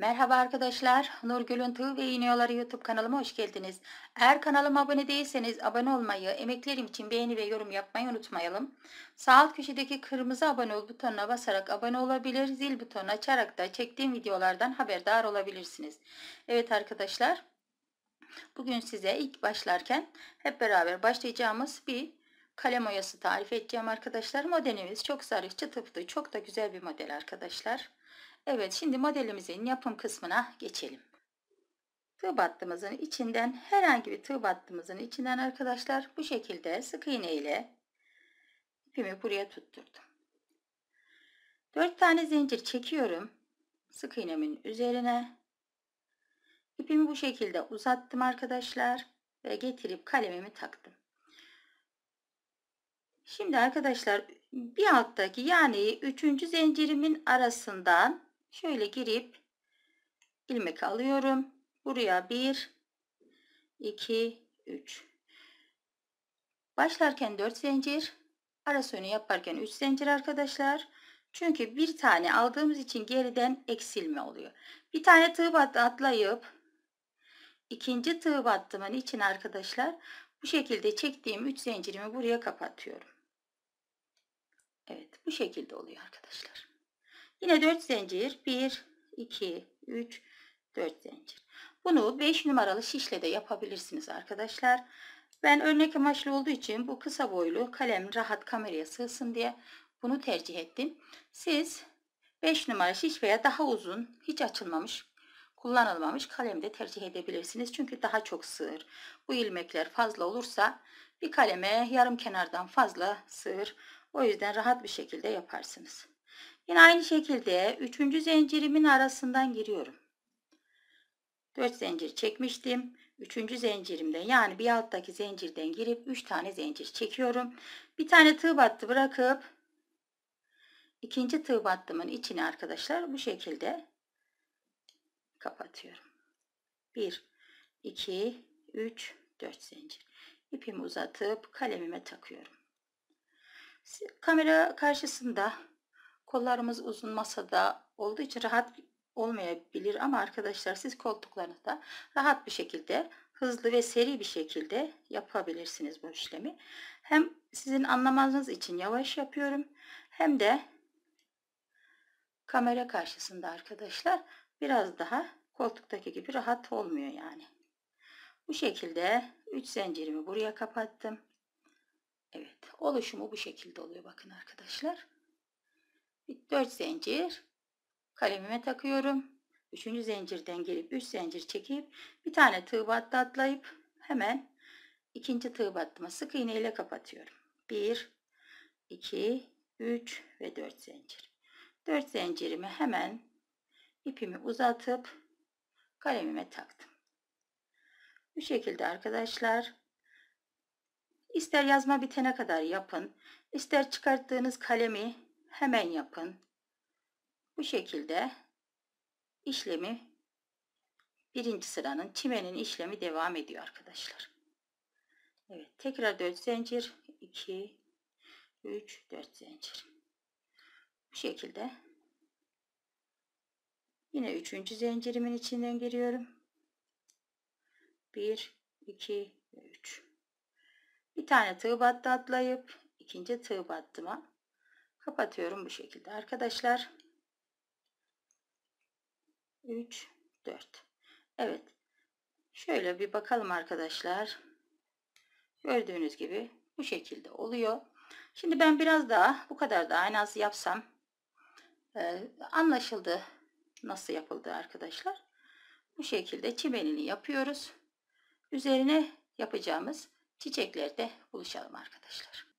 Merhaba arkadaşlar, Nurgül'ün Tığ ve İğneyoları YouTube kanalıma hoş geldiniz. Eğer kanalıma abone değilseniz abone olmayı, emeklerim için beğeni ve yorum yapmayı unutmayalım. Sağ alt köşedeki kırmızı abone ol butonuna basarak abone olabilir, zil butonu açarak da çektiğim videolardan haberdar olabilirsiniz. Evet arkadaşlar, bugün size ilk başlarken hep beraber başlayacağımız bir kalem oyası tarif edeceğim arkadaşlar. Modelimiz çok zarif, çıtıplı, çok da güzel bir model arkadaşlar. Evet şimdi modelimizin yapım kısmına geçelim. Tığ battımızın içinden herhangi bir tığ battımızın içinden arkadaşlar bu şekilde sık iğne ile ipimi buraya tutturdum. 4 tane zincir çekiyorum. Sık iğnemin üzerine. İpimi bu şekilde uzattım arkadaşlar ve getirip kalemimi taktım. Şimdi arkadaşlar bir alttaki yani 3. zincirimin arasından Şöyle girip ilmek alıyorum. Buraya 1 2 3 Başlarken 4 zincir, ara sonu yaparken 3 zincir arkadaşlar. Çünkü bir tane aldığımız için geriden eksilme oluyor. Bir tane tığ atlayıp ikinci tığ battımın için arkadaşlar bu şekilde çektiğim 3 zincirimi buraya kapatıyorum. Evet bu şekilde oluyor arkadaşlar. Yine 4 zincir. 1, 2, 3, 4 zincir. Bunu 5 numaralı şişle de yapabilirsiniz arkadaşlar. Ben örnek amaçlı olduğu için bu kısa boylu kalem rahat kameraya sığsın diye bunu tercih ettim. Siz 5 numara şiş veya daha uzun hiç açılmamış kullanılmamış kalemde tercih edebilirsiniz. Çünkü daha çok sığır. Bu ilmekler fazla olursa bir kaleme yarım kenardan fazla sığır. O yüzden rahat bir şekilde yaparsınız. Yine aynı şekilde üçüncü zincirimin arasından giriyorum. 4 zincir çekmiştim. Üçüncü zincirimden yani bir alttaki zincirden girip 3 tane zincir çekiyorum. Bir tane tığ battı bırakıp ikinci tığ battımın içine arkadaşlar bu şekilde kapatıyorum. 1, 2, 3, 4 zincir. İpimi uzatıp kalemime takıyorum. Kamera karşısında Kollarımız uzun masada olduğu için rahat olmayabilir ama arkadaşlar siz koltuklarınızda rahat bir şekilde hızlı ve seri bir şekilde yapabilirsiniz bu işlemi. Hem sizin anlamanız için yavaş yapıyorum hem de kamera karşısında arkadaşlar biraz daha koltuktaki gibi rahat olmuyor yani. Bu şekilde 3 zincirimi buraya kapattım. Evet oluşumu bu şekilde oluyor bakın arkadaşlar. 4 zincir kalemime takıyorum. 3. zincirden gelip 3 zincir çekip bir tane tığ battı atlayıp hemen ikinci tığ battıma sık iğne ile kapatıyorum. 1 2 3 ve 4 zincir. 4 zincirimi hemen ipimi uzatıp kalemime taktım. Bu şekilde arkadaşlar ister yazma bitene kadar yapın, ister çıkarttığınız kalemi hemen yapın. Bu şekilde işlemi birinci sıranın çimenin işlemi devam ediyor arkadaşlar. Evet tekrar 4 zincir 2 3 4 zincir. Bu şekilde yine üçüncü zincirimin içinden giriyorum. 1 2 ve 3. Bir tane tığ battı atlayıp ikinci tığ battıma Kapatıyorum bu şekilde arkadaşlar. 3 4 Evet. Şöyle bir bakalım arkadaşlar. Gördüğünüz gibi bu şekilde oluyor. Şimdi ben biraz daha bu kadar da aynı az yapsam e, anlaşıldı nasıl yapıldı arkadaşlar. Bu şekilde çimenini yapıyoruz. Üzerine yapacağımız çiçeklerde buluşalım arkadaşlar.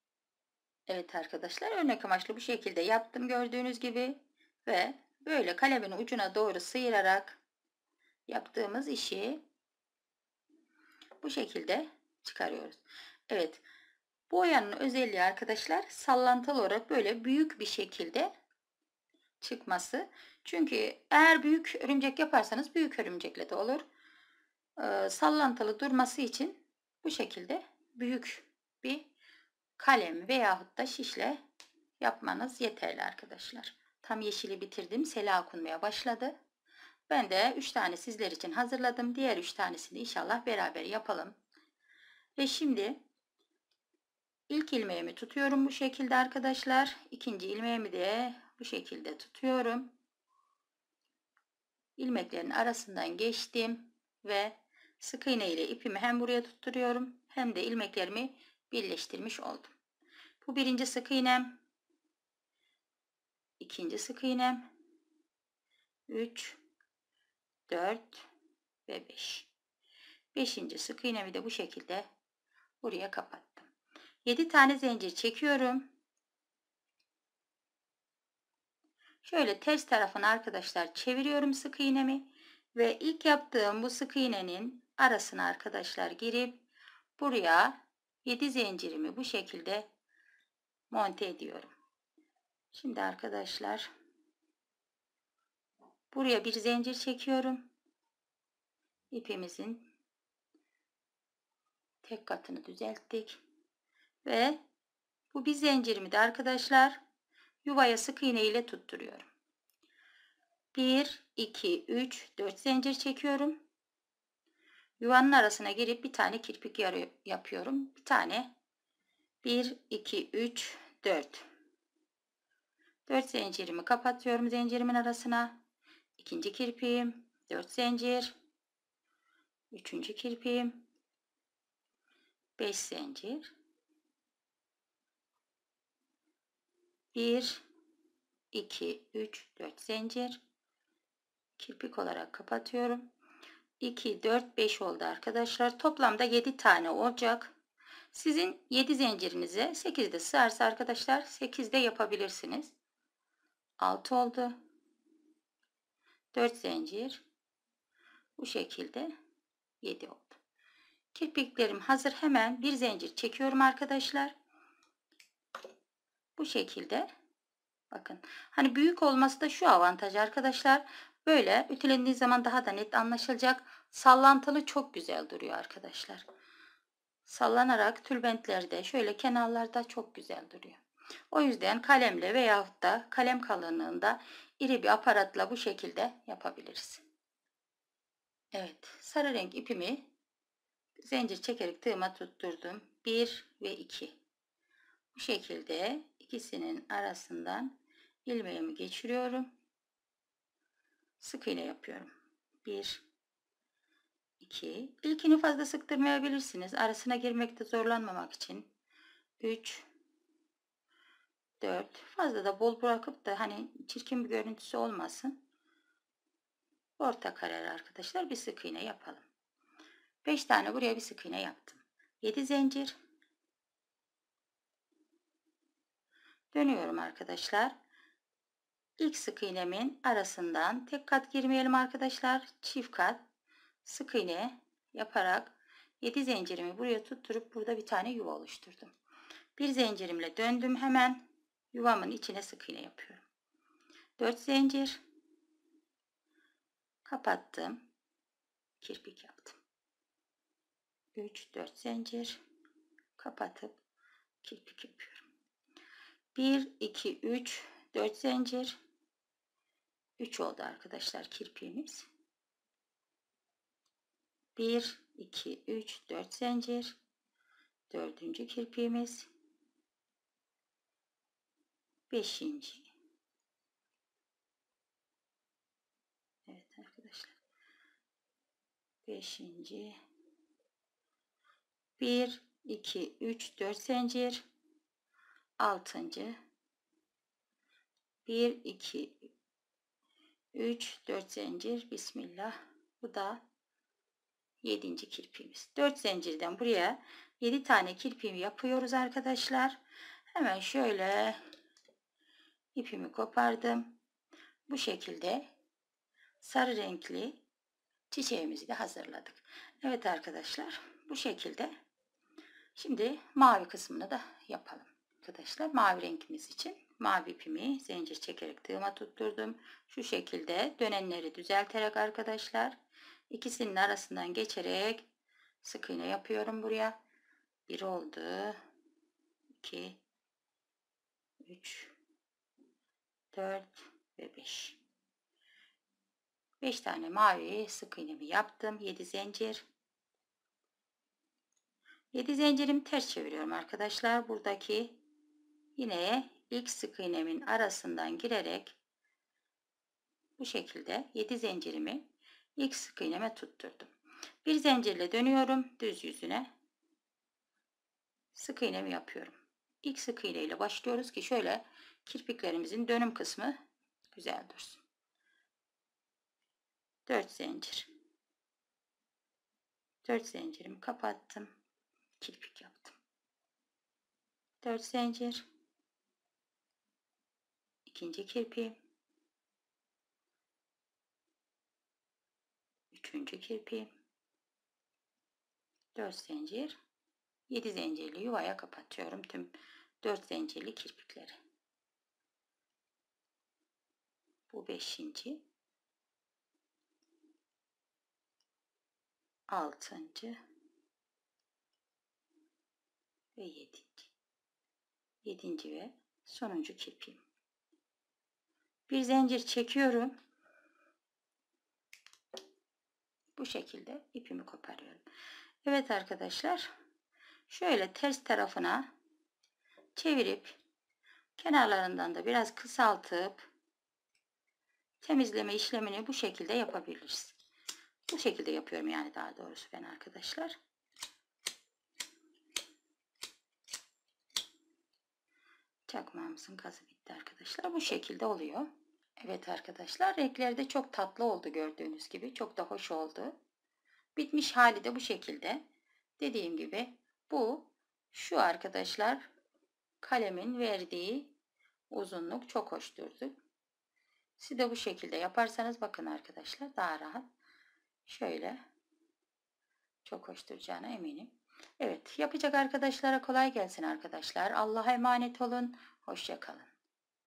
Evet arkadaşlar örnek amaçlı bu şekilde yaptım gördüğünüz gibi ve böyle kalemin ucuna doğru sıyırarak yaptığımız işi bu şekilde çıkarıyoruz. Evet bu oyanın özelliği arkadaşlar sallantılı olarak böyle büyük bir şekilde çıkması. Çünkü eğer büyük örümcek yaparsanız büyük örümcekle de olur. Ee, sallantılı durması için bu şekilde büyük bir kalem veyahut da şişle yapmanız yeterli arkadaşlar. Tam yeşili bitirdim. Sela okunmaya başladı. Ben de 3 tane sizler için hazırladım. Diğer 3 tanesini inşallah beraber yapalım. Ve şimdi ilk ilmeğimi tutuyorum bu şekilde arkadaşlar. İkinci ilmeğimi de bu şekilde tutuyorum. Ilmeklerin arasından geçtim ve sık iğne ile ipimi hem buraya tutturuyorum hem de ilmeklerimi birleştirmiş oldum. Bu birinci sık iğnem. ikinci sık iğnem. 3 4 ve 5. 5. sık iğnemi de bu şekilde buraya kapattım. 7 tane zincir çekiyorum. Şöyle ters tarafını arkadaşlar çeviriyorum sık iğnemi ve ilk yaptığım bu sık iğnenin arasına arkadaşlar girip buraya 7 zincirimi bu şekilde monte ediyorum. Şimdi arkadaşlar buraya bir zincir çekiyorum. İpimizin tek katını düzelttik ve bu bir zincirimi de arkadaşlar yuvaya sık iğne ile tutturuyorum. 1 2 3 4 zincir çekiyorum. Yuvanın arasına girip bir tane kirpik yarı yapıyorum. Bir tane. 1, 2, 3, 4. 4 zincirimi kapatıyorum zincirimin arasına. İkinci kirpiğim. 4 zincir. Üçüncü kirpiğim. 5 zincir. 1, 2, 3, 4 zincir. Kirpik olarak kapatıyorum. 2, 4, 5 oldu arkadaşlar. Toplamda 7 tane olacak. Sizin 7 zincirinize de sığarsa arkadaşlar de yapabilirsiniz. 6 oldu. 4 zincir. Bu şekilde 7 oldu. Kirpiklerim hazır. Hemen bir zincir çekiyorum arkadaşlar. Bu şekilde. Bakın hani büyük olması da şu avantaj arkadaşlar. Böyle ötelendiği zaman daha da net anlaşılacak. Sallantılı çok güzel duruyor arkadaşlar. Sallanarak tülbentlerde şöyle kenarlarda çok güzel duruyor. O yüzden kalemle veyahut da kalem kalınlığında iri bir aparatla bu şekilde yapabiliriz. Evet sarı renk ipimi zincir çekerek tığıma tutturdum. 1 ve 2. Bu şekilde ikisinin arasından ilmeğimi geçiriyorum sık iğne yapıyorum. 1 2 İlkini fazla sıktırmayabilirsiniz. Arasına girmekte zorlanmamak için. 3 4 fazla da bol bırakıp da hani çirkin bir görüntüsü olmasın. Orta karar arkadaşlar bir sık iğne yapalım. 5 tane buraya bir sık iğne yaptım. 7 zincir. Dönüyorum arkadaşlar. İlk sık iğnemin arasından tek kat girmeyelim arkadaşlar. Çift kat sık iğne yaparak 7 zincirimi buraya tutturup burada bir tane yuva oluşturdum. Bir zincirimle döndüm hemen yuvamın içine sık iğne yapıyorum. 4 zincir kapattım. Kirpik yaptım. 3 4 zincir kapatıp kirpik yapıyorum. 1 2 3 4 zincir 3 oldu arkadaşlar kirpiğimiz. 1, 2, 3, 4 zincir. 4. kirpiğimiz. 5. Evet arkadaşlar. 5. 1 2 3 4 zincir. Altıncı. Bir, iki, 3 4 zincir bismillah bu da 7. kirpimiz 4 zincirden buraya 7 tane kirpimi yapıyoruz arkadaşlar hemen şöyle ipimi kopardım bu şekilde sarı renkli çiçeğimizi de hazırladık evet arkadaşlar bu şekilde şimdi mavi kısmını da yapalım Arkadaşlar mavi renkimiz için mavi ipimi zincir çekerek tığıma tutturdum. Şu şekilde dönenleri düzelterek arkadaşlar ikisinin arasından geçerek sık iğne yapıyorum buraya. 1 oldu. 2 3 4 ve 5. 5 tane mavi sık iğnemi yaptım. 7 zincir. 7 zincirimi ters çeviriyorum arkadaşlar. Buradaki Yine ilk sık iğnemin arasından girerek bu şekilde 7 zincirimi ilk sık iğneme tutturdum. Bir zincirle dönüyorum düz yüzüne. Sık iğnemi yapıyorum. İlk sık iğne ile başlıyoruz ki şöyle kirpiklerimizin dönüm kısmı güzel dursun. 4 zincir. 4 zincirimi kapattım. Kirpik yaptım. 4 zincir ikinci kirpi, üçüncü kirpi, dört zincir, yedi zincirli yuvaya kapatıyorum tüm dört zincirli kirpikleri. Bu beşinci, altıncı ve yedinci. Yedinci ve sonuncu kirpiğim bir zincir çekiyorum. Bu şekilde ipimi koparıyorum. Evet arkadaşlar. Şöyle ters tarafına çevirip kenarlarından da biraz kısaltıp temizleme işlemini bu şekilde yapabiliriz. Bu şekilde yapıyorum yani daha doğrusu ben arkadaşlar. Çakmağımızın kazı bitti arkadaşlar. Bu şekilde oluyor. Evet arkadaşlar renklerde çok tatlı oldu gördüğünüz gibi. Çok da hoş oldu. Bitmiş hali de bu şekilde. Dediğim gibi bu şu arkadaşlar kalemin verdiği uzunluk çok hoş durdu. Siz de bu şekilde yaparsanız bakın arkadaşlar daha rahat. Şöyle çok hoş duracağına eminim. Evet yapacak arkadaşlara kolay gelsin arkadaşlar. Allah'a emanet olun. Hoşçakalın.